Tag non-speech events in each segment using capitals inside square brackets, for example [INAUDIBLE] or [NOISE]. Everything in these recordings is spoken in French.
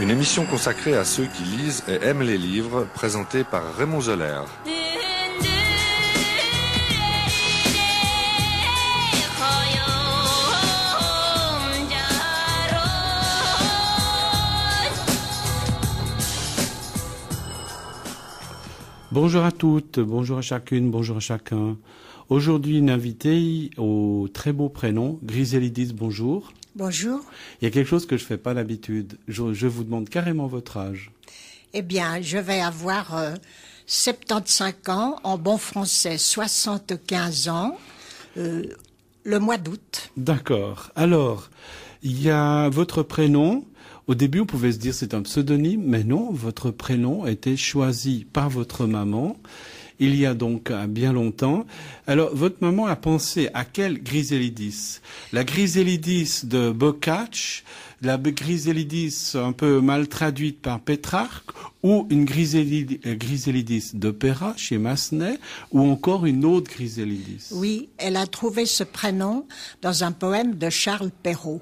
une émission consacrée à ceux qui lisent et aiment les livres, présentée par Raymond Zoller. Bonjour à toutes, bonjour à chacune, bonjour à chacun. Aujourd'hui, une invitée au très beau prénom, Griselidis, bonjour. Bonjour. Il y a quelque chose que je ne fais pas d'habitude. Je, vous demande carrément votre âge. Eh bien, je vais avoir 75 euh, ans, en bon français 75 ans, euh, le mois d'août. D'accord. Alors, il y a votre prénom. Au début, on pouvait se dire c'est un pseudonyme, mais non, votre prénom a été choisi par votre maman il y a donc euh, bien longtemps. Alors, votre maman a pensé à quelle Grisélidis La Grisélidis de Bocage, la Grisélidis un peu mal traduite par Pétrarque, ou une Grisélidis euh, d'opéra chez Massenet, ou encore une autre Grisélidis. Oui, elle a trouvé ce prénom dans un poème de Charles Perrault.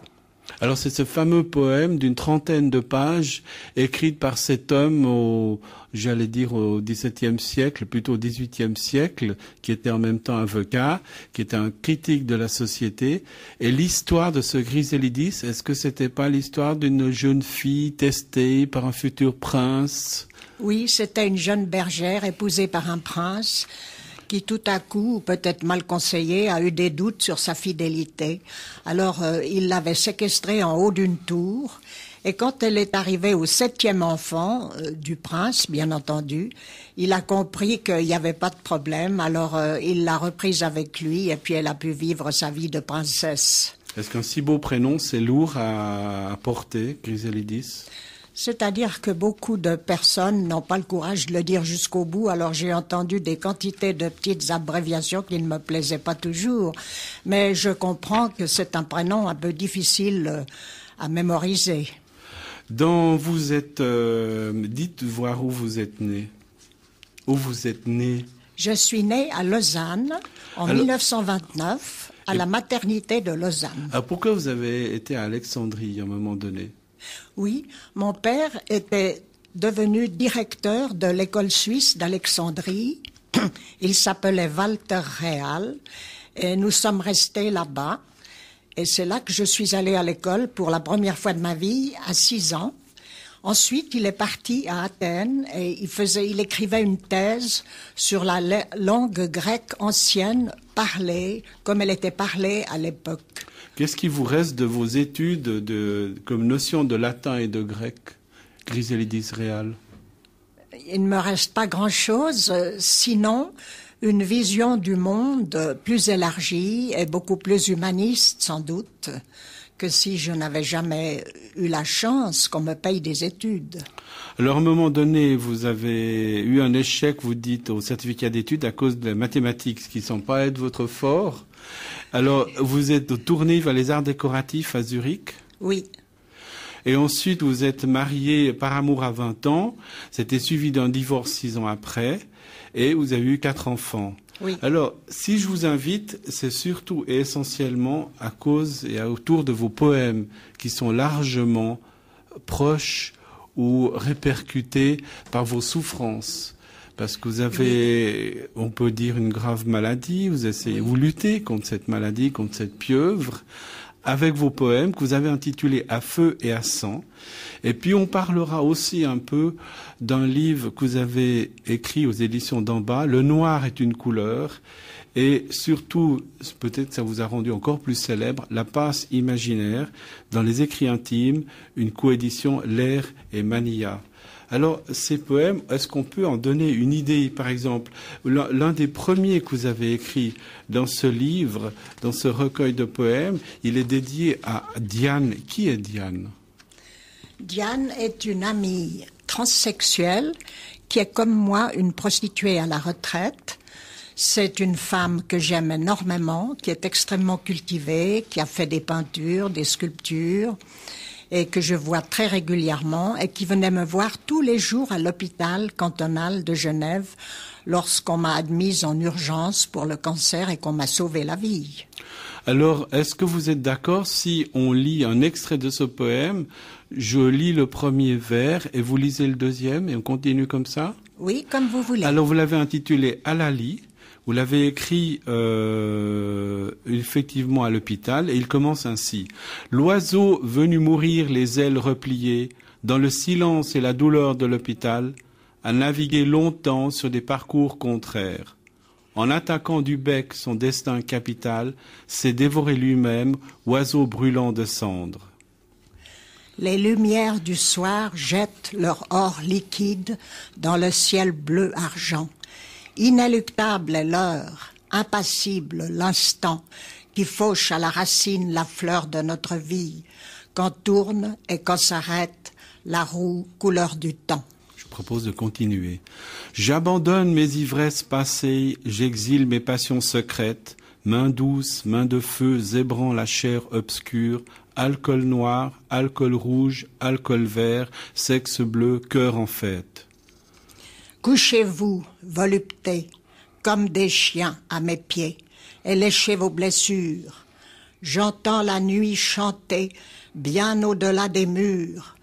Alors c'est ce fameux poème d'une trentaine de pages écrit par cet homme au, j'allais dire au XVIIe siècle, plutôt au XVIIIe siècle, qui était en même temps avocat, qui était un critique de la société. Et l'histoire de ce Griselidis, est-ce que c'était pas l'histoire d'une jeune fille testée par un futur prince? Oui, c'était une jeune bergère épousée par un prince qui tout à coup, peut-être mal conseillé, a eu des doutes sur sa fidélité. Alors euh, il l'avait séquestrée en haut d'une tour. Et quand elle est arrivée au septième enfant euh, du prince, bien entendu, il a compris qu'il n'y avait pas de problème. Alors euh, il l'a reprise avec lui et puis elle a pu vivre sa vie de princesse. Est-ce qu'un si beau prénom, c'est lourd à, à porter, Griselidis c'est-à-dire que beaucoup de personnes n'ont pas le courage de le dire jusqu'au bout. Alors j'ai entendu des quantités de petites abréviations qui ne me plaisaient pas toujours. Mais je comprends que c'est un prénom un peu difficile euh, à mémoriser. Dans vous êtes, euh, dites voir où vous êtes né. Où vous êtes né Je suis né à Lausanne en 1929 à la maternité de Lausanne. Ah, pourquoi vous avez été à Alexandrie à un moment donné oui, mon père était devenu directeur de l'école suisse d'Alexandrie. [CLEARS THROAT] Il s'appelait Walter Real et nous sommes restés là-bas. Et c'est là que je suis allée à l'école pour la première fois de ma vie à 6 ans. Ensuite, il est parti à Athènes et il faisait, il écrivait une thèse sur la langue grecque ancienne parlée, comme elle était parlée à l'époque. Qu'est-ce qui vous reste de vos études de, comme notion de latin et de grec, Griselidis d'Israël Il ne me reste pas grand-chose, euh, sinon une vision du monde plus élargie et beaucoup plus humaniste, sans doute, que si je n'avais jamais eu la chance qu'on me paye des études. Alors, à un moment donné, vous avez eu un échec, vous dites, au certificat d'études à cause des mathématiques, qui ne sont pas être votre fort. Alors, vous êtes tourné vers les arts décoratifs à Zurich Oui. Et ensuite, vous êtes marié par amour à 20 ans. C'était suivi d'un divorce 6 ans après. Et vous avez eu quatre enfants. Oui. Alors, si je vous invite, c'est surtout et essentiellement à cause et autour de vos poèmes qui sont largement proches ou répercutés par vos souffrances parce que vous avez, on peut dire, une grave maladie. Vous essayez, vous luttez contre cette maladie, contre cette pieuvre, avec vos poèmes que vous avez intitulés À feu et à sang. Et puis on parlera aussi un peu d'un livre que vous avez écrit aux éditions d'en bas, Le noir est une couleur. Et surtout, peut-être ça vous a rendu encore plus célèbre, La passe imaginaire, dans les écrits intimes, une coédition L'air et Mania. Alors, ces poèmes, est-ce qu'on peut en donner une idée Par exemple, l'un des premiers que vous avez écrit dans ce livre, dans ce recueil de poèmes, il est dédié à Diane. Qui est Diane Diane est une amie transsexuelle qui est comme moi une prostituée à la retraite. C'est une femme que j'aime énormément, qui est extrêmement cultivée, qui a fait des peintures, des sculptures, et que je vois très régulièrement et qui venait me voir tous les jours à l'hôpital cantonal de Genève lorsqu'on m'a admise en urgence pour le cancer et qu'on m'a sauvé la vie. Alors, est-ce que vous êtes d'accord si on lit un extrait de ce poème Je lis le premier vers et vous lisez le deuxième et on continue comme ça Oui, comme vous voulez. Alors, vous l'avez intitulé Alali. Vous l'avez écrit euh, effectivement à l'hôpital et il commence ainsi. L'oiseau venu mourir les ailes repliées, dans le silence et la douleur de l'hôpital, a navigué longtemps sur des parcours contraires. En attaquant du bec son destin capital, s'est dévoré lui-même, oiseau brûlant de cendres. Les lumières du soir jettent leur or liquide dans le ciel bleu argent. Inéluctable est l'heure, impassible l'instant, qui fauche à la racine la fleur de notre vie, quand tourne et quand s'arrête la roue couleur du temps. Je propose de continuer. J'abandonne mes ivresses passées, j'exile mes passions secrètes, main douce, main de feu zébrant la chair obscure, alcool noir, alcool rouge, alcool vert, sexe bleu, cœur en fête. Couchez-vous, volupté, comme des chiens à mes pieds, et léchez vos blessures. J'entends la nuit chanter bien au-delà des murs,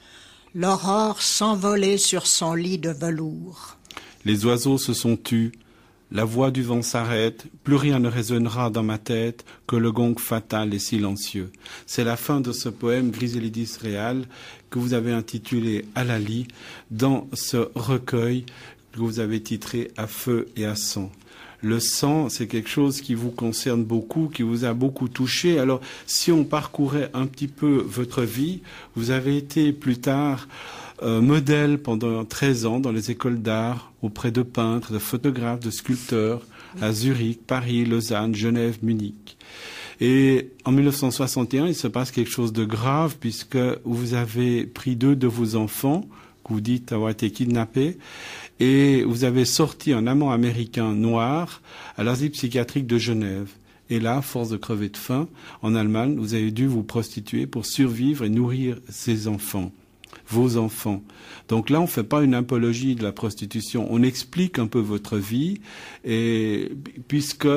l'aurore s'envoler sur son lit de velours. Les oiseaux se sont tus, la voix du vent s'arrête, plus rien ne résonnera dans ma tête que le gong fatal et silencieux. C'est la fin de ce poème Griselidis Real, que vous avez intitulé Alali dans ce recueil que vous avez titré à feu et à sang. Le sang, c'est quelque chose qui vous concerne beaucoup, qui vous a beaucoup touché. Alors, si on parcourait un petit peu votre vie, vous avez été plus tard euh, modèle pendant 13 ans dans les écoles d'art auprès de peintres, de photographes, de sculpteurs à Zurich, Paris, Lausanne, Genève, Munich. Et en 1961, il se passe quelque chose de grave puisque vous avez pris deux de vos enfants, que vous dites avoir été kidnappés, et vous avez sorti un amant américain noir à l'asile psychiatrique de Genève. Et là, force de crever de faim, en Allemagne, vous avez dû vous prostituer pour survivre et nourrir ses enfants, vos enfants. Donc là, on ne fait pas une apologie de la prostitution. On explique un peu votre vie, et puisque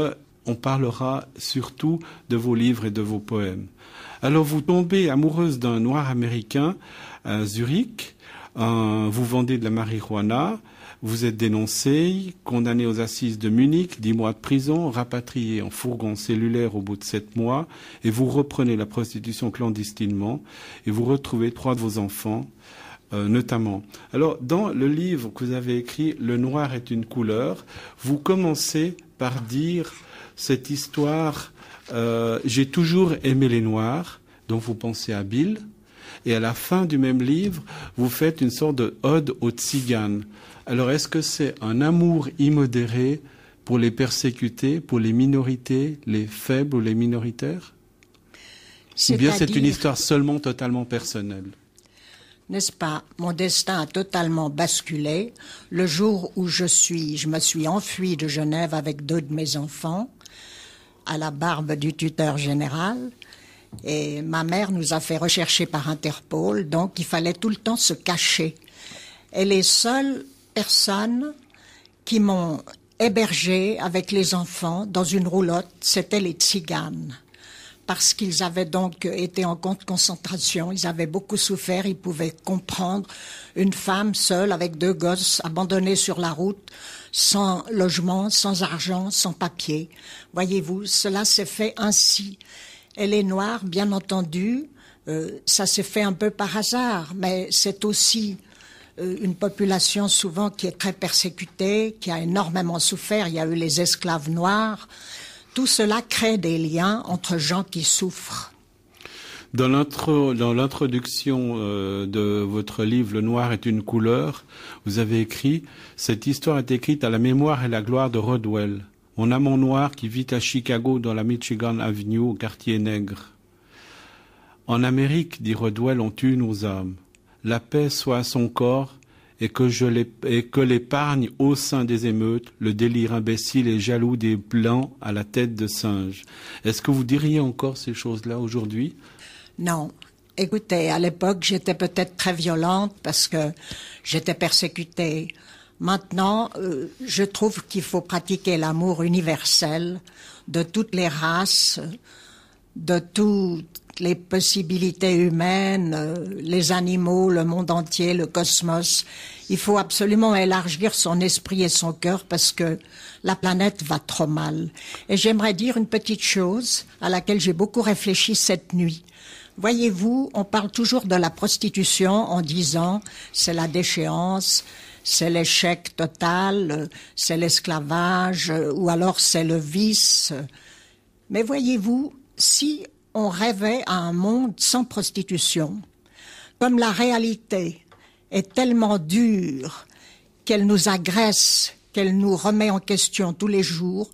on parlera surtout de vos livres et de vos poèmes. Alors vous tombez amoureuse d'un noir américain à Zurich, euh, vous vendez de la marijuana, vous êtes dénoncé, condamné aux assises de Munich, dix mois de prison, rapatrié en fourgon cellulaire au bout de sept mois, et vous reprenez la prostitution clandestinement, et vous retrouvez trois de vos enfants, euh, notamment. Alors, dans le livre que vous avez écrit, Le noir est une couleur, vous commencez par dire cette histoire, euh, j'ai toujours aimé les noirs, dont vous pensez à Bill, et à la fin du même livre, vous faites une sorte de ode aux tziganes. Alors est-ce que c'est un amour immodéré pour les persécutés, pour les minorités, les faibles ou les minoritaires Ou bien c'est une histoire seulement totalement personnelle n'est-ce pas Mon destin a totalement basculé. Le jour où je suis, je me suis enfuie de Genève avec deux de mes enfants, à la barbe du tuteur général. Et ma mère nous a fait rechercher par Interpol, donc il fallait tout le temps se cacher. Elle est seule personnes qui m'ont hébergé avec les enfants dans une roulotte, c'était les tziganes. Parce qu'ils avaient donc été en camp de concentration, ils avaient beaucoup souffert, ils pouvaient comprendre une femme seule avec deux gosses abandonnée sur la route, sans logement, sans argent, sans papier. Voyez-vous, cela s'est fait ainsi. Elle est noire, bien entendu, euh, ça s'est fait un peu par hasard, mais c'est aussi euh, une population souvent qui est très persécutée, qui a énormément souffert. Il y a eu les esclaves noirs. Tout cela crée des liens entre gens qui souffrent. Dans l'introduction euh, de votre livre Le noir est une couleur, vous avez écrit Cette histoire est écrite à la mémoire et la gloire de Rodwell, mon amant noir qui vit à Chicago dans la Michigan Avenue au quartier nègre. En Amérique, dit Rodwell, on tue nos âmes la paix soit à son corps, et que l'épargne au sein des émeutes, le délire imbécile et jaloux des blancs à la tête de singe. Est-ce que vous diriez encore ces choses-là aujourd'hui Non. Écoutez, à l'époque, j'étais peut-être très violente parce que j'étais persécutée. Maintenant, euh, je trouve qu'il faut pratiquer l'amour universel de toutes les races, de toutes les possibilités humaines, euh, les animaux, le monde entier, le cosmos. Il faut absolument élargir son esprit et son cœur parce que la planète va trop mal. Et j'aimerais dire une petite chose à laquelle j'ai beaucoup réfléchi cette nuit. Voyez-vous, on parle toujours de la prostitution en disant c'est la déchéance, c'est l'échec total, c'est l'esclavage ou alors c'est le vice. Mais voyez-vous, si on rêvait à un monde sans prostitution. Comme la réalité est tellement dure qu'elle nous agresse, qu'elle nous remet en question tous les jours,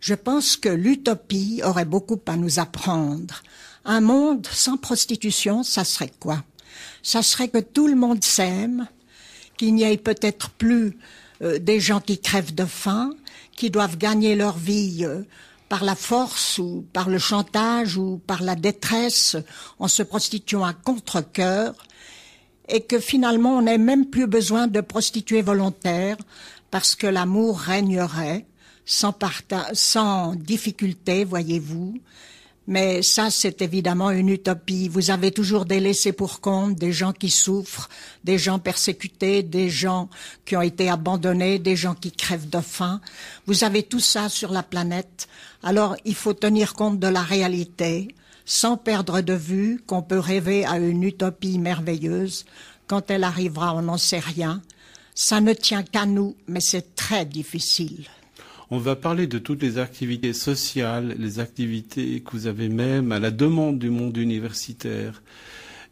je pense que l'utopie aurait beaucoup à nous apprendre. Un monde sans prostitution, ça serait quoi Ça serait que tout le monde s'aime, qu'il n'y ait peut-être plus euh, des gens qui crèvent de faim, qui doivent gagner leur vie euh, par la force ou par le chantage ou par la détresse en se prostituant à contre-cœur et que finalement on n'ait même plus besoin de prostituer volontaire parce que l'amour régnerait sans difficulté, voyez-vous, mais ça, c'est évidemment une utopie. Vous avez toujours des laissés pour compte, des gens qui souffrent, des gens persécutés, des gens qui ont été abandonnés, des gens qui crèvent de faim. Vous avez tout ça sur la planète. Alors, il faut tenir compte de la réalité, sans perdre de vue qu'on peut rêver à une utopie merveilleuse. Quand elle arrivera, on n'en sait rien. Ça ne tient qu'à nous, mais c'est très difficile. On va parler de toutes les activités sociales, les activités que vous avez même à la demande du monde universitaire.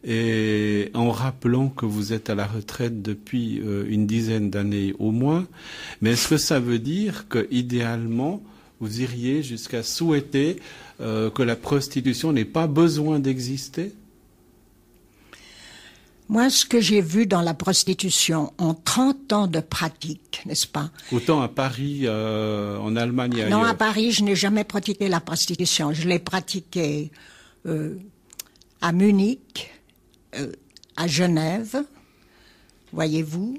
Et en rappelant que vous êtes à la retraite depuis euh, une dizaine d'années au moins, mais est-ce que ça veut dire que idéalement vous iriez jusqu'à souhaiter euh, que la prostitution n'ait pas besoin d'exister moi, ce que j'ai vu dans la prostitution en 30 ans de pratique, n'est-ce pas Autant à Paris, euh, en Allemagne. non, à Paris, je n'ai jamais pratiqué la prostitution. Je l'ai pratiquée euh, à Munich, euh, à Genève, voyez-vous.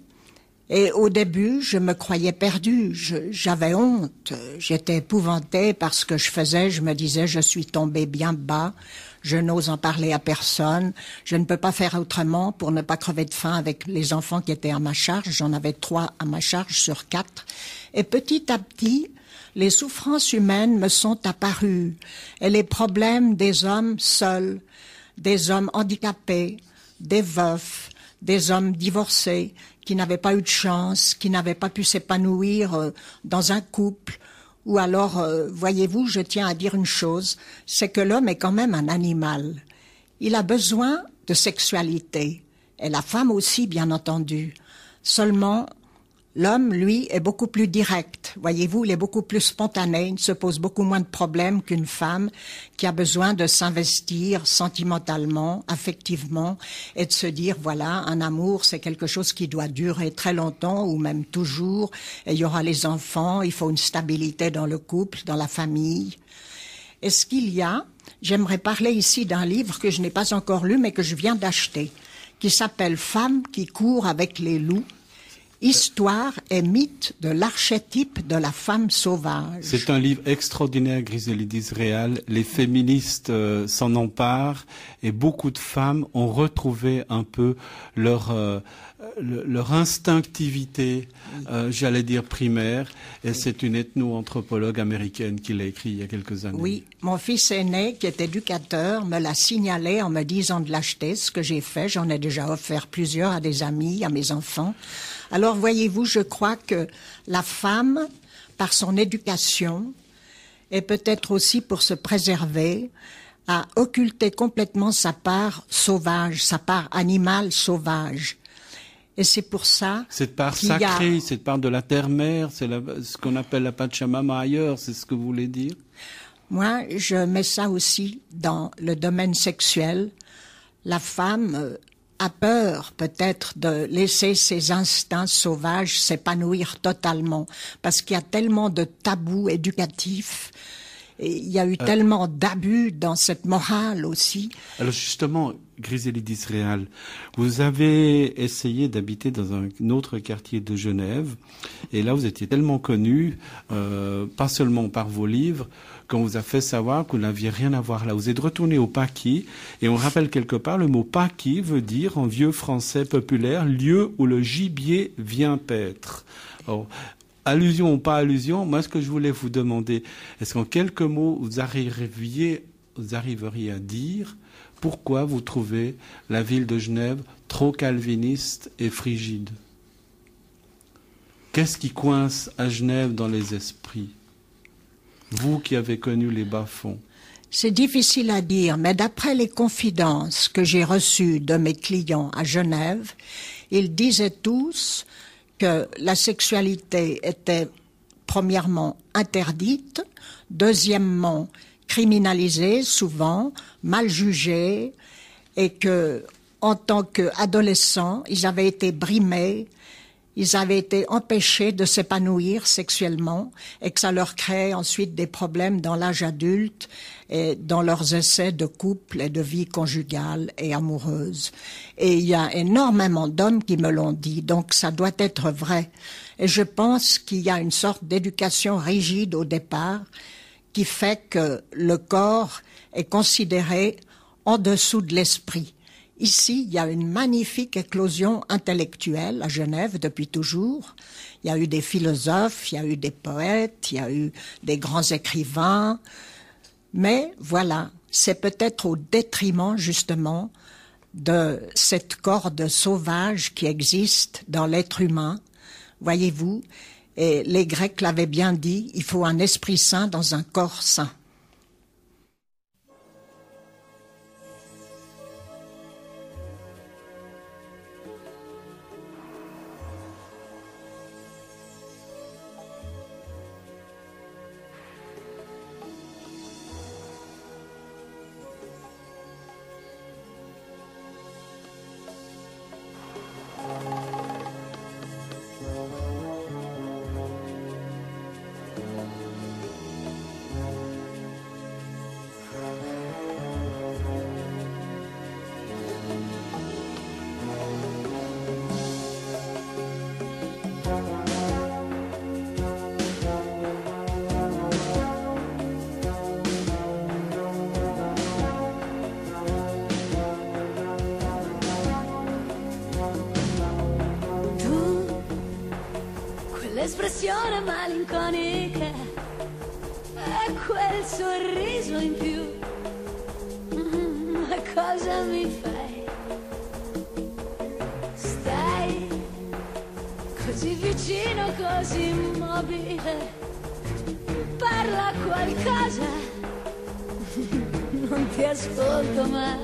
Et au début, je me croyais perdue, j'avais honte, j'étais épouvantée par ce que je faisais, je me disais, je suis tombée bien bas, je n'ose en parler à personne, je ne peux pas faire autrement pour ne pas crever de faim avec les enfants qui étaient à ma charge, j'en avais trois à ma charge sur quatre, et petit à petit, les souffrances humaines me sont apparues, et les problèmes des hommes seuls, des hommes handicapés, des veufs, des hommes divorcés qui n'avaient pas eu de chance, qui n'avaient pas pu s'épanouir euh, dans un couple, ou alors, euh, voyez-vous, je tiens à dire une chose, c'est que l'homme est quand même un animal. Il a besoin de sexualité, et la femme aussi, bien entendu. Seulement, L'homme, lui, est beaucoup plus direct. Voyez-vous, il est beaucoup plus spontané, il se pose beaucoup moins de problèmes qu'une femme qui a besoin de s'investir sentimentalement, affectivement, et de se dire, voilà, un amour, c'est quelque chose qui doit durer très longtemps ou même toujours, et il y aura les enfants, il faut une stabilité dans le couple, dans la famille. Est-ce qu'il y a, j'aimerais parler ici d'un livre que je n'ai pas encore lu, mais que je viens d'acheter, qui s'appelle Femmes qui court avec les loups Histoire et mythe de l'archétype de la femme sauvage. C'est un livre extraordinaire, Griselidis Réal. Les féministes euh, s'en emparent et beaucoup de femmes ont retrouvé un peu leur... Euh, euh, leur instinctivité, euh, j'allais dire primaire, et c'est une ethno-anthropologue américaine qui l'a écrit il y a quelques années. Oui, mon fils aîné, qui est éducateur, me l'a signalé en me disant de l'acheter, ce que j'ai fait, j'en ai déjà offert plusieurs à des amis, à mes enfants. Alors voyez-vous, je crois que la femme, par son éducation, et peut-être aussi pour se préserver, a occulté complètement sa part sauvage, sa part animale sauvage. Et c'est pour ça. Cette part sacrée, cette part de la terre-mère, c'est ce qu'on appelle la Pachamama ailleurs, c'est ce que vous voulez dire Moi, je mets ça aussi dans le domaine sexuel. La femme euh, a peur peut-être de laisser ses instincts sauvages s'épanouir totalement, parce qu'il y a tellement de tabous éducatifs. Et il y a eu euh, tellement d'abus dans cette morale aussi. Alors justement, Griselli d'Israël, vous avez essayé d'habiter dans un autre quartier de Genève, et là vous étiez tellement connu, euh, pas seulement par vos livres, qu'on vous a fait savoir que vous n'aviez rien à voir là. Vous êtes retourné au Paquis, et on rappelle quelque part, le mot Paquis veut dire, en vieux français populaire, lieu où le gibier vient paître. allusion ou pas allusion, moi ce que je voulais vous demander, est-ce qu'en quelques mots, vous vous arriveriez à dire pourquoi vous trouvez la ville de Genève trop calviniste et frigide Qu'est-ce qui coince à Genève dans les esprits Vous qui avez connu les bas-fonds. C'est difficile à dire, mais d'après les confidences que j'ai reçues de mes clients à Genève, ils disaient tous que la sexualité était premièrement interdite, deuxièmement criminalisés souvent, mal jugés, et que en tant qu'adolescents, ils avaient été brimés, ils avaient été empêchés de s'épanouir sexuellement et que ça leur crée ensuite des problèmes dans l'âge adulte et dans leurs essais de couple et de vie conjugale et amoureuse. Et il y a énormément d'hommes qui me l'ont dit, donc ça doit être vrai. Et je pense qu'il y a une sorte d'éducation rigide au départ qui fait que le corps est considéré en dessous de l'esprit. Ici, il y a une magnifique éclosion intellectuelle à Genève depuis toujours. Il y a eu des philosophes, il y a eu des poètes, il y a eu des grands écrivains. Mais voilà, c'est peut-être au détriment justement de cette corde sauvage qui existe dans l'être humain. Voyez-vous, et les Grecs l'avaient bien dit, il faut un esprit saint dans un corps saint. espressione malinconica e quel sorriso in più. Ma mm, cosa mi fai? Stai così vicino, così immobile. Parla qualcosa. [LAUGHS] Non ti ascolto mai.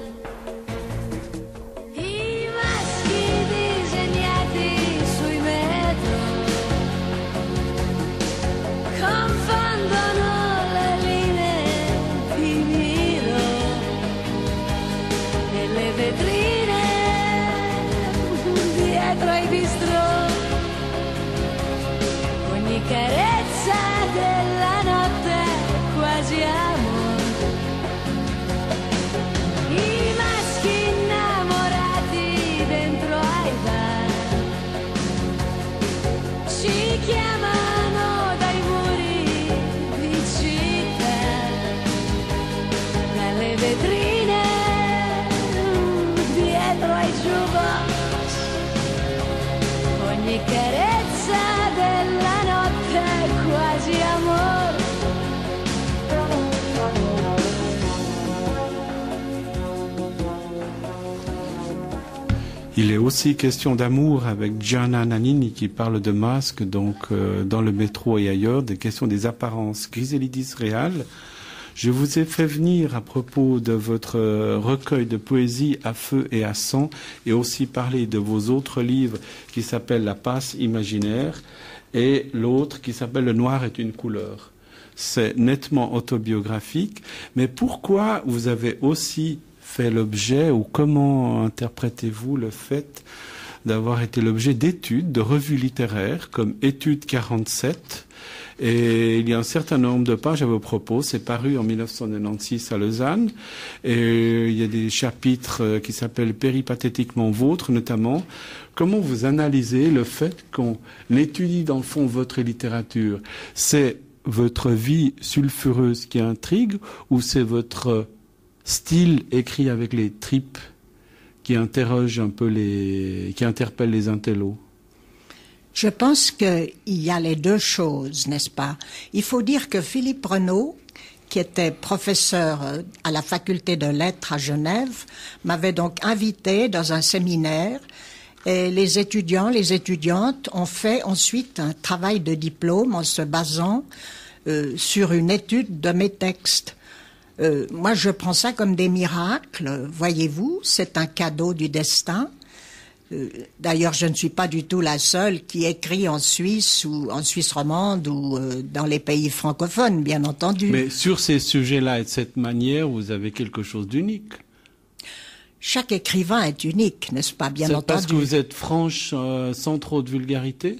question d'amour avec Gianna Nanini qui parle de masques donc euh, dans le métro et ailleurs, des questions des apparences. Griselidis Réal, je vous ai fait venir à propos de votre euh, recueil de poésie à feu et à sang et aussi parler de vos autres livres qui s'appellent La passe imaginaire et l'autre qui s'appelle Le noir est une couleur. C'est nettement autobiographique, mais pourquoi vous avez aussi fait l'objet ou comment interprétez-vous le fait d'avoir été l'objet d'études, de revues littéraires comme études 47 et il y a un certain nombre de pages à vos propos. C'est paru en 1996 à Lausanne. Et il y a des chapitres euh, qui s'appellent péripathétiquement vôtre, notamment. Comment vous analysez le fait qu'on étudie dans le fond votre littérature C'est votre vie sulfureuse qui intrigue ou c'est votre style écrit avec les tripes qui interroge un peu les, qui interpelle les intellos. Je pense qu'il y a les deux choses, n'est-ce pas Il faut dire que Philippe Renaud, qui était professeur euh, à la faculté de lettres à Genève, m'avait donc invité dans un séminaire et les étudiants, les étudiantes ont fait ensuite un travail de diplôme en se basant euh, sur une étude de mes textes. Euh, moi, je prends ça comme des miracles, voyez-vous, c'est un cadeau du destin. Euh, d'ailleurs, je ne suis pas du tout la seule qui écrit en Suisse ou en Suisse romande ou euh, dans les pays francophones, bien entendu. Mais sur ces sujets-là et de cette manière, vous avez quelque chose d'unique. Chaque écrivain est unique, n'est-ce pas, bien entendu. Parce que vous êtes franche, sans trop de vulgarité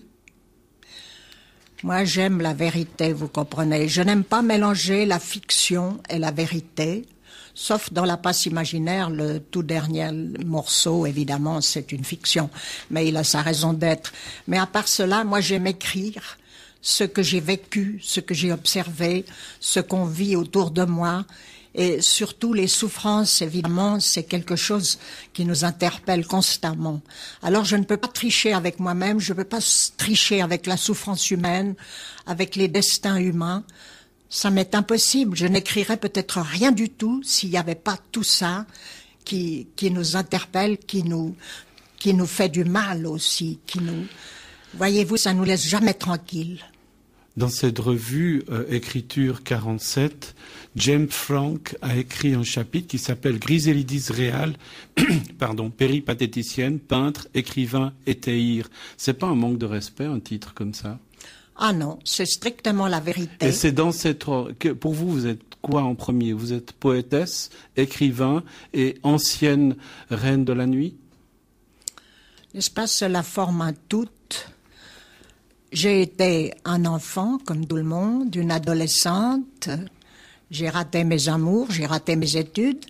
moi, j'aime la vérité, vous comprenez. Je n'aime pas mélanger la fiction et la vérité, sauf dans la passe imaginaire. Le tout dernier morceau, évidemment, c'est une fiction, mais il a sa raison d'être. Mais à part cela, moi, j'aime écrire ce que j'ai vécu, ce que j'ai observé, ce qu'on vit autour de moi et surtout les souffrances, évidemment, c'est quelque chose qui nous interpelle constamment. Alors je ne peux pas tricher avec moi-même, je ne peux pas tricher avec la souffrance humaine, avec les destins humains. Ça m'est impossible. Je n'écrirais peut-être rien du tout s'il n'y avait pas tout ça qui, qui nous interpelle, qui nous, qui nous fait du mal aussi, qui nous, voyez-vous, ça nous laisse jamais tranquille. Dans cette revue euh, Écriture 47, James Frank a écrit un chapitre qui s'appelle Griselidis Réal, [CLEARS THROAT] pardon, péripatéticienne, peintre, écrivain et Ce C'est pas un manque de respect, un titre comme ça? Ah non, c'est strictement la vérité. Et c'est dans cette que pour vous, vous êtes quoi en premier Vous êtes poétesse, écrivain et ancienne reine de la nuit N'est-ce pas Cela forme un tout. J'ai été un enfant, comme tout le monde, une adolescente, j'ai raté mes amours, j'ai raté mes études,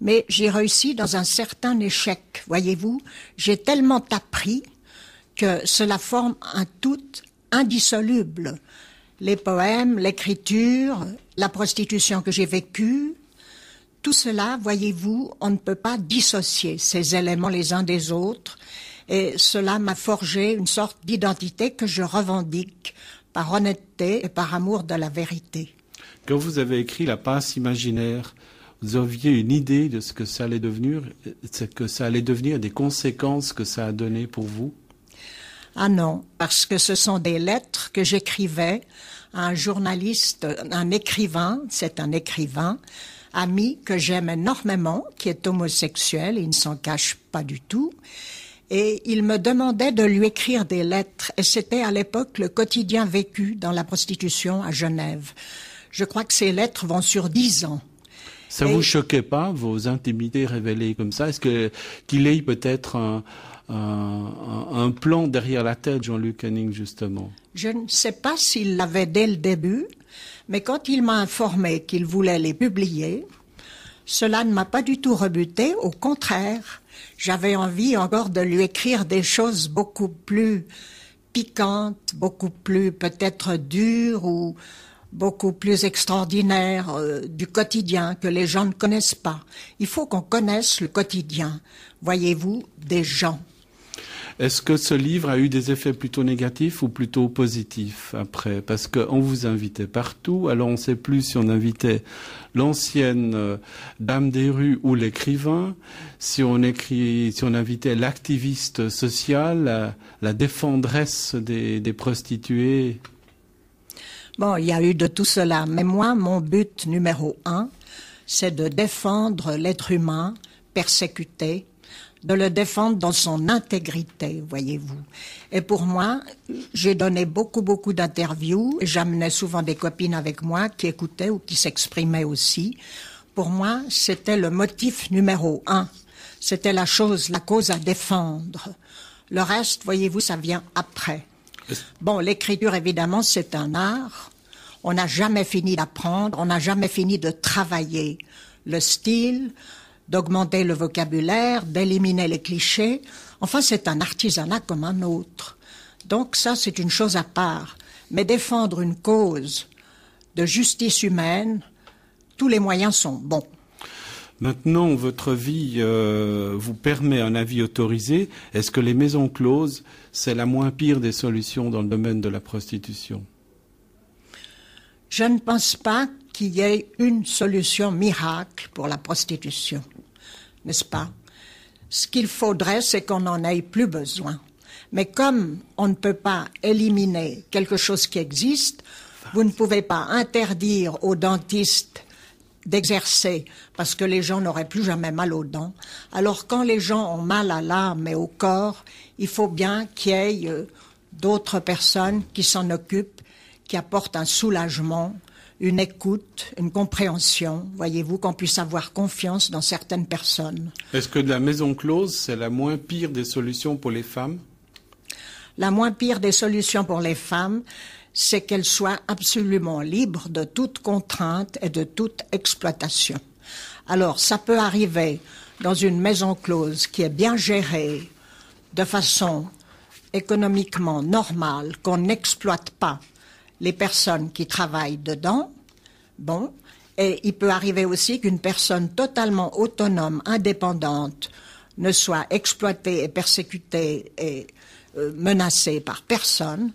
mais j'ai réussi dans un certain échec, voyez-vous. J'ai tellement appris que cela forme un tout indissoluble. Les poèmes, l'écriture, la prostitution que j'ai vécue, tout cela, voyez-vous, on ne peut pas dissocier ces éléments les uns des autres, et cela m'a forgé une sorte d'identité que je revendique par honnêteté et par amour de la vérité. Quand vous avez écrit La Passe imaginaire, vous aviez une idée de ce que ça allait devenir, ce que ça allait devenir, des conséquences que ça a donné pour vous Ah non, parce que ce sont des lettres que j'écrivais à un journaliste, un écrivain, c'est un écrivain, ami que j'aime énormément, qui est homosexuel, il ne s'en cache pas du tout. Et il me demandait de lui écrire des lettres. Et c'était à l'époque le quotidien vécu dans la prostitution à Genève. Je crois que ces lettres vont sur dix ans. Ça ne vous choquait pas, vos intimités révélées comme ça Est-ce que qu'il ait peut-être un, plan derrière la tête, Jean-Luc Henning, justement Je ne sais pas s'il l'avait dès le début, mais quand il m'a informé qu'il voulait les publier, cela ne m'a pas du tout rebuté, au contraire, j'avais envie encore de lui écrire des choses beaucoup plus piquantes, beaucoup plus peut-être dures ou beaucoup plus extraordinaire euh, du quotidien que les gens ne connaissent pas. Il faut qu'on connaisse le quotidien, voyez-vous, des gens. Est-ce que ce livre a eu des effets plutôt négatifs ou plutôt positifs après Parce qu'on vous invitait partout, alors on ne sait plus si on invitait l'ancienne euh, dame des rues ou l'écrivain, si on, invitait l'activiste social, la, défendresse des prostituées. Bon, il y a eu de tout cela, mais moi, mon but numéro un, c'est de défendre l'être humain persécuté, de le défendre dans son intégrité, voyez-vous. Et pour moi, j'ai donné beaucoup, beaucoup d'interviews. J'amenais souvent des copines avec moi qui écoutaient ou qui s'exprimaient aussi. Pour moi, c'était le motif numéro un. C'était la chose, la cause à défendre. Le reste, voyez-vous, ça vient après. Bon, l'écriture, évidemment, c'est un art. On n'a jamais fini d'apprendre, on n'a jamais fini de travailler le style, d'augmenter le vocabulaire, d'éliminer les clichés. Enfin, c'est un artisanat comme un autre. Donc ça, c'est une chose à part. Mais défendre une cause de justice humaine, tous les moyens sont bons. Maintenant, votre vie euh, vous permet un avis autorisé. Est-ce que les maisons closes, c'est la moins pire des solutions dans le domaine de la prostitution je ne pense pas qu'il y ait une solution miracle pour la prostitution, n'est-ce pas Ce qu'il faudrait, c'est qu'on n'en ait plus besoin. Mais comme on ne peut pas éliminer quelque chose qui existe, vous ne pouvez pas interdire aux dentistes d'exercer parce que les gens n'auraient plus jamais mal aux dents. Alors quand les gens ont mal à l'âme et au corps, il faut bien qu'il y ait euh, d'autres personnes qui s'en occupent qui apporte un soulagement, une écoute, une compréhension, voyez-vous, qu'on puisse avoir confiance dans certaines personnes. Est-ce que de la maison close, c'est la moins pire des solutions pour les femmes La moins pire des solutions pour les femmes, c'est qu'elles soient absolument libres de toute contrainte et de toute exploitation. Alors, ça peut arriver dans une maison close qui est bien gérée, de façon économiquement normale, qu'on n'exploite pas les personnes qui travaillent dedans. Bon, et il peut arriver aussi qu'une personne totalement autonome, indépendante, ne soit exploitée et persécutée et euh, menacée par personne,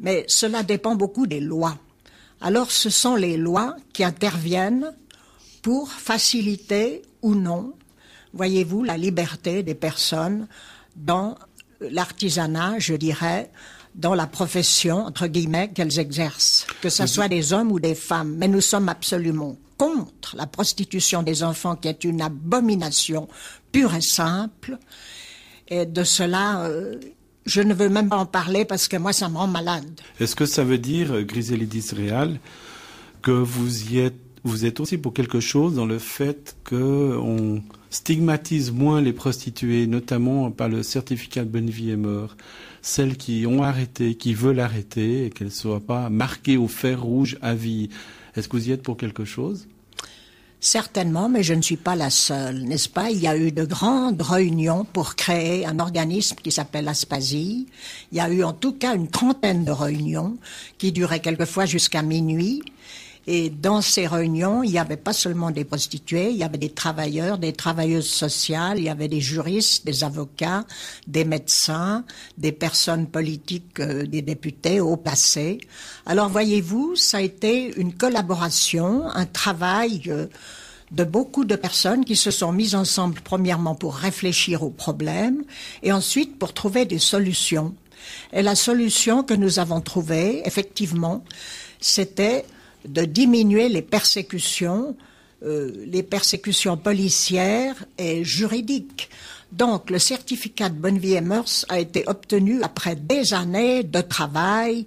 mais cela dépend beaucoup des lois. Alors ce sont les lois qui interviennent pour faciliter ou non, voyez-vous, la liberté des personnes dans l'artisanat, je dirais, dans la profession, entre guillemets, qu'elles exercent, que ce soit des hommes ou des femmes. Mais nous sommes absolument contre la prostitution des enfants, qui est une abomination pure et simple. Et de cela, euh, je ne veux même pas en parler parce que moi, ça me rend malade. Est-ce que ça veut dire, euh, Griselidis Réal, que vous vous êtes aussi pour quelque chose dans le fait qu'on stigmatise moins les prostituées, notamment par le certificat de bonne vie et mort celles qui ont arrêté, qui veulent arrêter, et qu'elles ne soient pas marquées au fer rouge à vie. Est-ce que vous y êtes pour quelque chose Certainement, mais je ne suis pas la seule, n'est-ce pas Il y a eu de grandes réunions pour créer un organisme qui s'appelle Aspasie. Il y a eu en tout cas une trentaine de réunions qui duraient quelquefois jusqu'à minuit et dans ces réunions, il n'y avait pas seulement des prostituées, il y avait des travailleurs, des travailleuses sociales, il y avait des juristes, des avocats, des médecins, des personnes politiques, euh, des députés au passé. Alors voyez-vous, ça a été une collaboration, un travail. Euh, de beaucoup de personnes qui se sont mises ensemble, premièrement pour réfléchir aux problèmes et ensuite pour trouver des solutions. Et la solution que nous avons trouvée, effectivement, c'était de diminuer les persécutions, euh, les persécutions policières et juridiques. Donc, le certificat de bonne vie et mœurs a été obtenu après des années de travail,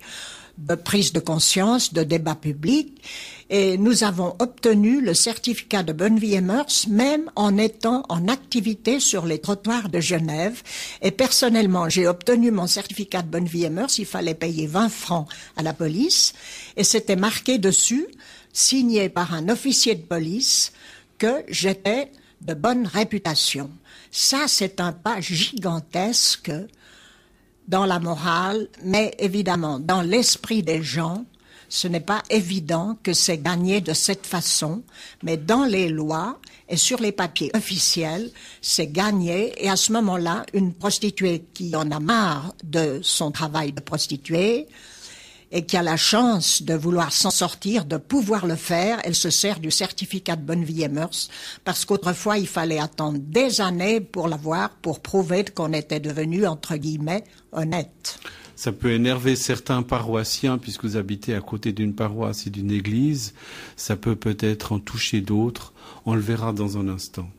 de prise de conscience, de débat public et nous avons obtenu le certificat de bonne vie et mœurs même en étant en activité sur les trottoirs de Genève. Et personnellement, j'ai obtenu mon certificat de bonne vie et mœurs. Il fallait payer 20 francs à la police et c'était marqué dessus, signé par un officier de police, que j'étais de bonne réputation. Ça, c'est un pas gigantesque dans la morale, mais évidemment dans l'esprit des gens, ce n'est pas évident que c'est gagné de cette façon, mais dans les lois et sur les papiers officiels, c'est gagné. Et à ce moment-là, une prostituée qui en a marre de son travail de prostituée et qui a la chance de vouloir s'en sortir, de pouvoir le faire, elle se sert du certificat de bonne vie et mœurs, parce qu'autrefois, il fallait attendre des années pour l'avoir, pour prouver qu'on était devenu, entre guillemets, honnête ça peut énerver certains paroissiens puisque vous habitez à côté d'une paroisse et d'une église. Ça peut peut-être en toucher d'autres. On le verra dans un instant.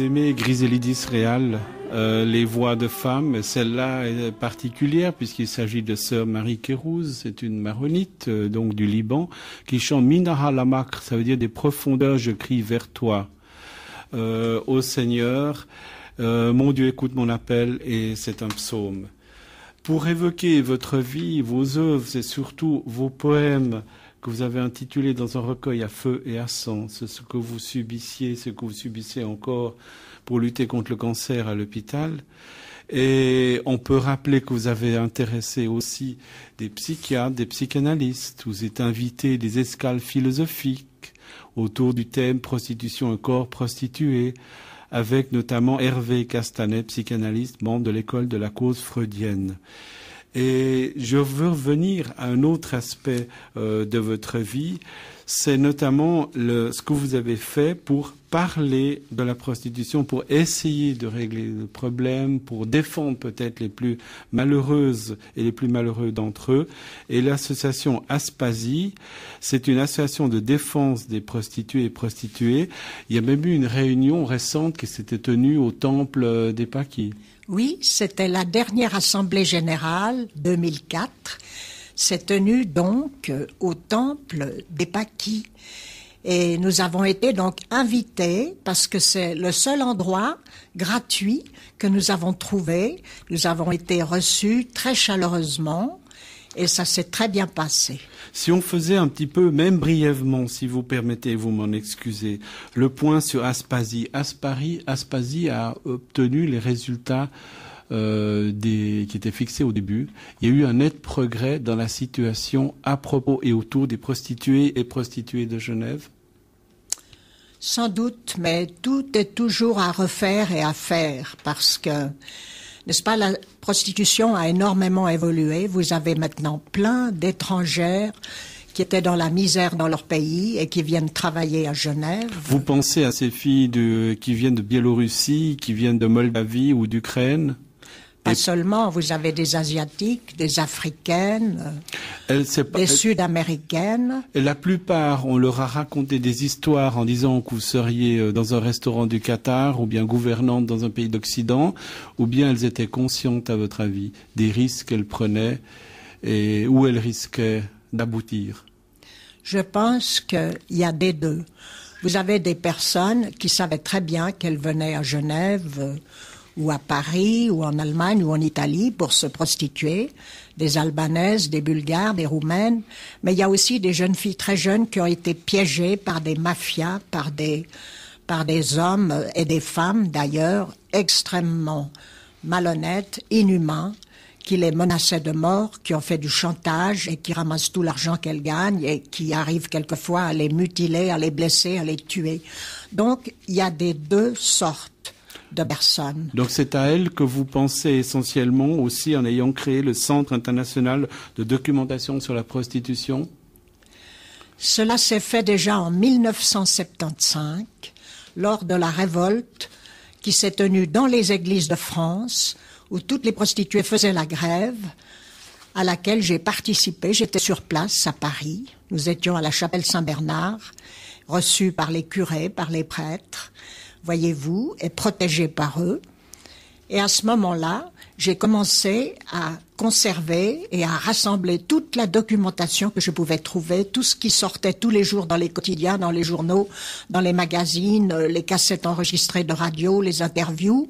aimé aimez Griselidis euh, les voix de femmes, celle-là est particulière puisqu'il s'agit de sœur Marie Kérouz, c'est une maronite euh, donc du Liban, qui chante Minaha Lamak, ça veut dire des profondeurs, je crie vers toi, euh, ô Seigneur, mon Dieu écoute mon appel et c'est un psaume. Pour évoquer votre vie, vos œuvres et surtout vos poèmes, que vous avez intitulé dans un recueil à feu et à sang, ce que vous subissiez, ce que vous subissez encore pour lutter contre le cancer à l'hôpital. Et on peut rappeler que vous avez intéressé aussi des psychiatres, des psychanalystes. Vous êtes invité des escales philosophiques autour du thème prostitution et corps prostitué, avec notamment Hervé Castanet, psychanalyste, membre de l'école de la cause freudienne. Et je veux revenir à un autre aspect euh, de votre vie, c'est notamment ce que vous avez fait pour parler de la prostitution, pour essayer de régler le problème, pour défendre peut-être les plus malheureuses et les plus malheureux d'entre eux. Et l'association Aspasie, c'est une association de défense des prostituées et prostituées. Il y a même eu une réunion récente qui s'était tenue au temple euh, des Paquis. Oui, c'était la dernière Assemblée générale 2004. C'est tenu donc au temple des Paquis. Et nous avons été donc invités parce que c'est le seul endroit gratuit que nous avons trouvé. Nous avons été reçus très chaleureusement et ça s'est très bien passé. Si on faisait un petit peu, même brièvement, si vous permettez, vous m'en excusez, le point sur Aspasie. Aspari, Aspasie a obtenu les résultats euh, qui étaient fixés au début. Il y a eu un net progrès dans la situation à propos et autour des prostituées et prostituées de Genève. Sans doute, mais tout est toujours à refaire et à faire parce que n'est-ce pas, la prostitution a énormément évolué. Vous avez maintenant plein d'étrangères qui étaient dans la misère dans leur pays et qui viennent travailler à Genève. Vous pensez à ces filles de, qui viennent de Biélorussie, qui viennent de Moldavie ou d'Ukraine pas seulement, vous avez des Asiatiques, des Africaines, euh, des Sud-Américaines. La plupart, on leur a raconté des histoires en disant que vous seriez euh, dans un restaurant du Qatar ou bien gouvernante dans un pays d'Occident, ou bien elles étaient conscientes, à votre avis, des risques qu'elles prenaient et où elles risquaient d'aboutir Je pense qu'il y a des deux. Vous avez des personnes qui savaient très bien qu'elles venaient à Genève euh, ou à Paris, ou en Allemagne, ou en Italie pour se prostituer, des Albanaises, des Bulgares, des Roumaines, mais il y a aussi des jeunes filles très jeunes qui ont été piégées par des mafias, par des, par des hommes et des femmes d'ailleurs extrêmement malhonnêtes, inhumains, qui les menaçaient de mort, qui ont fait du chantage et qui ramassent tout l'argent qu'elles gagnent et qui arrivent quelquefois à les mutiler, à les blesser, à les tuer. Donc il y a des deux sortes donc c'est à elle que vous pensez essentiellement aussi en ayant créé le Centre international de documentation sur la prostitution Cela s'est fait déjà en 1975 lors de la révolte qui s'est tenue dans les églises de France où toutes les prostituées faisaient la grève à laquelle j'ai participé. J'étais sur place à Paris. Nous étions à la chapelle Saint-Bernard, reçus par les curés, par les prêtres voyez-vous, et protégé par eux. Et à ce moment-là, j'ai commencé à conserver et à rassembler toute la documentation que je pouvais trouver, tout ce qui sortait tous les jours dans les quotidiens, dans les journaux, dans les magazines, euh, les cassettes enregistrées de radio, les interviews.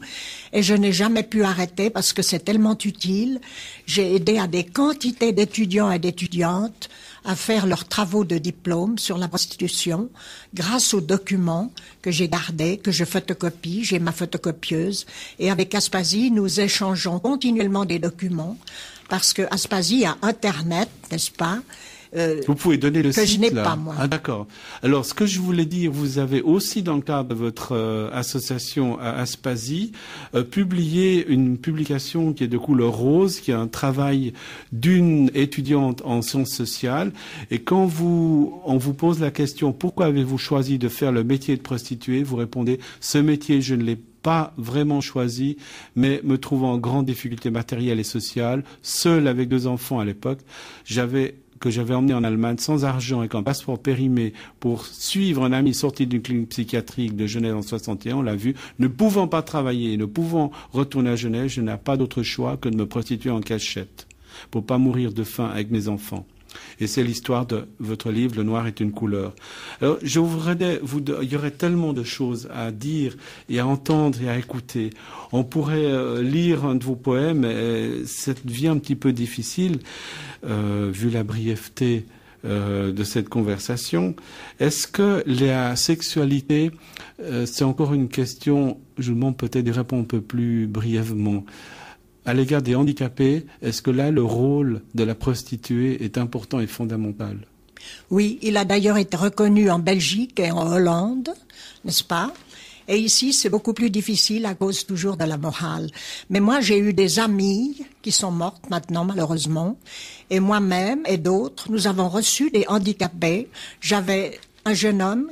Et je n'ai jamais pu arrêter parce que c'est tellement utile. J'ai aidé à des quantités d'étudiants et d'étudiantes à faire leurs travaux de diplôme sur la prostitution grâce aux documents que j'ai gardés, que je photocopie, j'ai ma photocopieuse. Et avec Aspasie, nous échangeons continuellement des documents parce que a Internet, n'est-ce pas? Euh, vous pouvez donner le que site, je n'ai pas moi. Ah, d'accord. Alors ce que je voulais dire, vous avez aussi dans le cadre de votre euh, association à Aspasie euh, publié une publication qui est de couleur rose, qui est un travail d'une étudiante en sciences sociales. Et quand vous on vous pose la question pourquoi avez-vous choisi de faire le métier de prostituée, vous répondez ce métier je ne l'ai pas vraiment choisi, mais me trouvant en grande difficulté matérielle et sociale, seul avec deux enfants à l'époque, j'avais que j'avais emmené en Allemagne sans argent et qu'un passeport périmé pour suivre un ami sorti d'une clinique psychiatrique de Genève en 61, on l'a vu, ne pouvant pas travailler ne pouvant retourner à Genève, je n'ai pas d'autre choix que de me prostituer en cachette pour pas mourir de faim avec mes enfants. Et c'est l'histoire de votre livre, Le Noir est une couleur. Alors, je voudrais il y aurait tellement de choses à dire et à entendre et à écouter. On pourrait euh, lire un de vos poèmes, et ça devient un petit peu difficile, euh, vu la brièveté euh, de cette conversation. Est-ce que la sexualité, c'est encore une question, je vous demande peut-être de répondre un peu plus brièvement à l'égard des handicapés, est-ce que là, le rôle de la prostituée est important et fondamental Oui, il a d'ailleurs été reconnu en Belgique et en Hollande, n'est-ce pas et ici, c'est beaucoup plus difficile à cause toujours de la morale. Mais moi, j'ai eu des amies qui sont mortes maintenant, malheureusement. Et moi-même et d'autres, nous avons reçu des handicapés. J'avais un jeune homme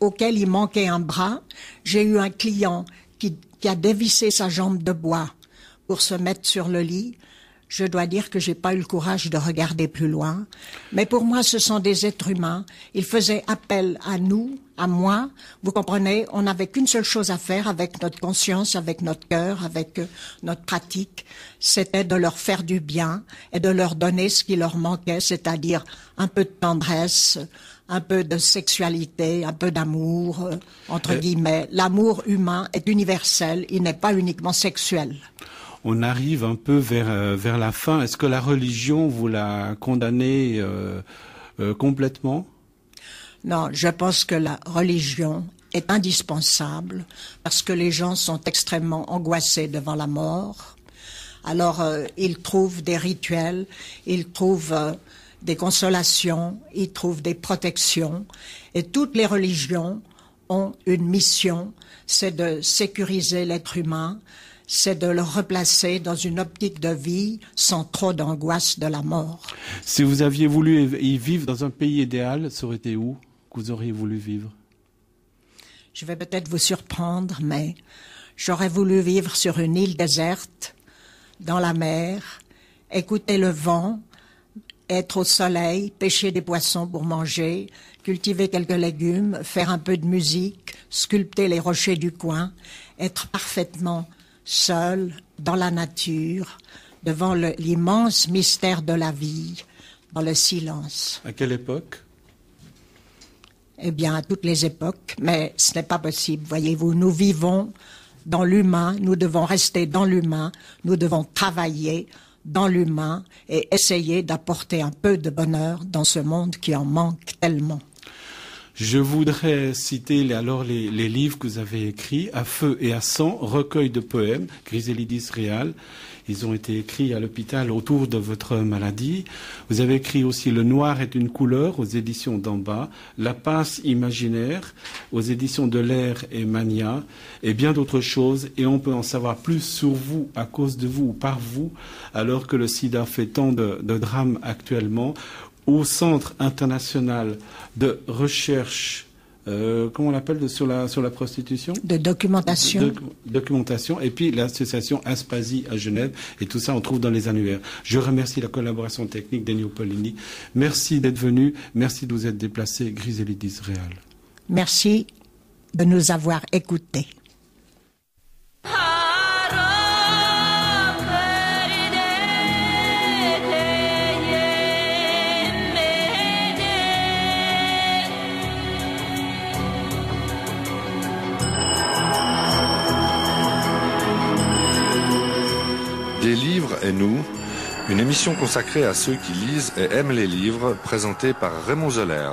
auquel il manquait un bras. J'ai eu un client qui a dévissé sa jambe de bois pour se mettre sur le lit. Je dois dire que j'ai pas eu le courage de regarder plus loin. Mais pour moi, ce sont des êtres humains. Ils faisaient appel à nous, à moi. Vous comprenez, on n'avait qu'une seule chose à faire avec notre conscience, avec notre cœur, avec euh, notre pratique. C'était de leur faire du bien et de leur donner ce qui leur manquait, c'est-à-dire un peu de tendresse, un peu de sexualité, un peu d'amour, euh, entre euh, guillemets. L'amour humain est universel, il n'est pas uniquement sexuel on arrive un peu vers, euh, vers la fin. Est-ce que la religion, vous la condamnée euh, euh, complètement Non, je pense que la religion est indispensable parce que les gens sont extrêmement angoissés devant la mort. Alors, ils trouvent des rituels, ils trouvent des consolations, ils trouvent des protections. Et toutes les religions ont une mission, c'est de sécuriser l'être humain, c'est de le replacer dans une optique de vie sans trop d'angoisse de la mort. Si vous aviez voulu y vivre dans un pays idéal, ça aurait été où que vous auriez voulu vivre Je vais peut-être vous surprendre, mais j'aurais voulu vivre sur une île déserte, dans la mer, écouter le vent, être au soleil, pêcher des poissons pour manger, cultiver quelques légumes, faire un peu de musique, sculpter les rochers du coin, être parfaitement seul, dans la nature, devant l'immense mystère de la vie, dans le silence. À quelle époque Eh bien, à toutes les époques, mais ce n'est pas possible. Voyez-vous, nous vivons dans l'humain, nous devons rester dans l'humain, nous devons travailler dans l'humain et essayer d'apporter un peu de bonheur dans ce monde qui en manque tellement. Je voudrais citer les, alors les, livres que vous avez écrits, À feu et à sang, recueil de poèmes, Griselidis Real. Ils ont été écrits à l'hôpital autour de votre maladie. Vous avez écrit aussi Le noir est une couleur aux éditions d'en bas, La passe imaginaire aux éditions de l'air et Mania, et bien d'autres choses. Et on peut en savoir plus sur vous, à cause de vous ou par vous, alors que le sida fait tant de drames actuellement au Centre international de recherche, euh, comment on l'appelle, sur, la, prostitution De documentation. documentation, et puis l'association Aspasi à Genève, et tout ça on trouve dans les annuaires. Je remercie la collaboration technique d'Enio Polini. Merci d'être venu, merci de vous être déplacé, Griselidis Israël. Merci de nous avoir écoutés. Les livres et nous, une émission consacrée à ceux qui lisent et aiment les livres, présentée par Raymond Zeller.